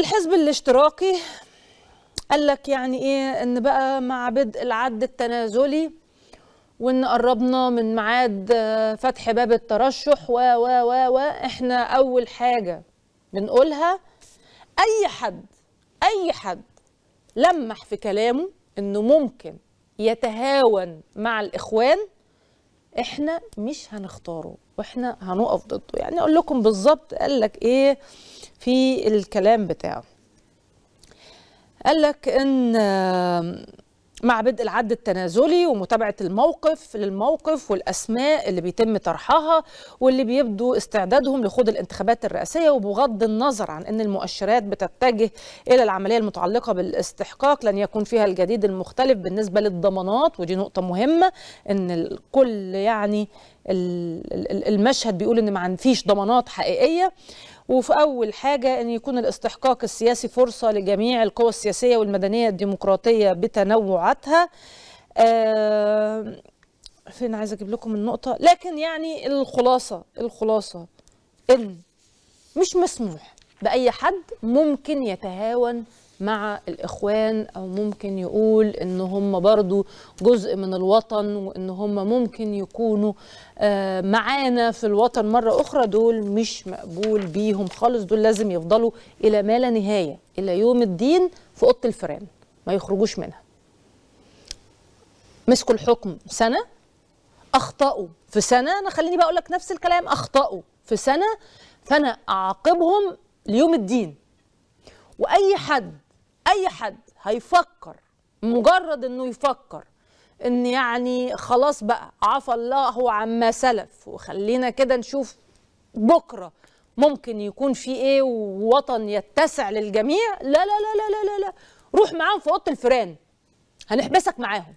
الحزب الاشتراكي قال لك يعني ايه ان بقى مع بدء العد التنازلي وان قربنا من ميعاد آه، فتح باب الترشح و و و و احنا اول حاجه بنقولها اي حد اي حد لمح في كلامه انه ممكن يتهاون مع الاخوان احنا مش هنختاره واحنا هنقف ضده يعني اقول لكم بالظبط قال لك ايه في الكلام بتاعه قال لك ان مع بدء العد التنازلي ومتابعة الموقف للموقف والأسماء اللي بيتم طرحها واللي بيبدو استعدادهم لخوض الانتخابات الرئاسية وبغض النظر عن أن المؤشرات بتتجه إلى العملية المتعلقة بالاستحقاق لن يكون فيها الجديد المختلف بالنسبة للضمانات ودي نقطة مهمة أن الكل يعني المشهد بيقول ان ما فيش ضمانات حقيقيه وفي اول حاجه ان يكون الاستحقاق السياسي فرصه لجميع القوى السياسيه والمدنيه الديمقراطيه بتنوعاتها آه فين عايز اجيب لكم النقطه لكن يعني الخلاصه الخلاصه ان مش مسموح باي حد ممكن يتهاون مع الإخوان أو ممكن يقول إن هم برضو جزء من الوطن وإن هم ممكن يكونوا آه، معانا في الوطن مرة أخرى دول مش مقبول بيهم خالص دول لازم يفضلوا إلى ما لا نهاية إلى يوم الدين في أوضة الفيران ما يخرجوش منها مسكوا الحكم سنة أخطأوا في سنة أنا خليني بقول لك نفس الكلام أخطأوا في سنة فأنا أعاقبهم ليوم الدين وأي حد اي حد هيفكر مجرد انه يفكر ان يعني خلاص بقى عفى الله عما سلف وخلينا كده نشوف بكره ممكن يكون في ايه ووطن يتسع للجميع لا لا لا لا لا لا, لا. روح معاهم في اوضه الفيران هنحبسك معاهم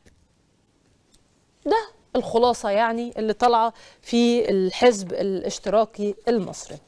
ده الخلاصه يعني اللي طالعه في الحزب الاشتراكي المصري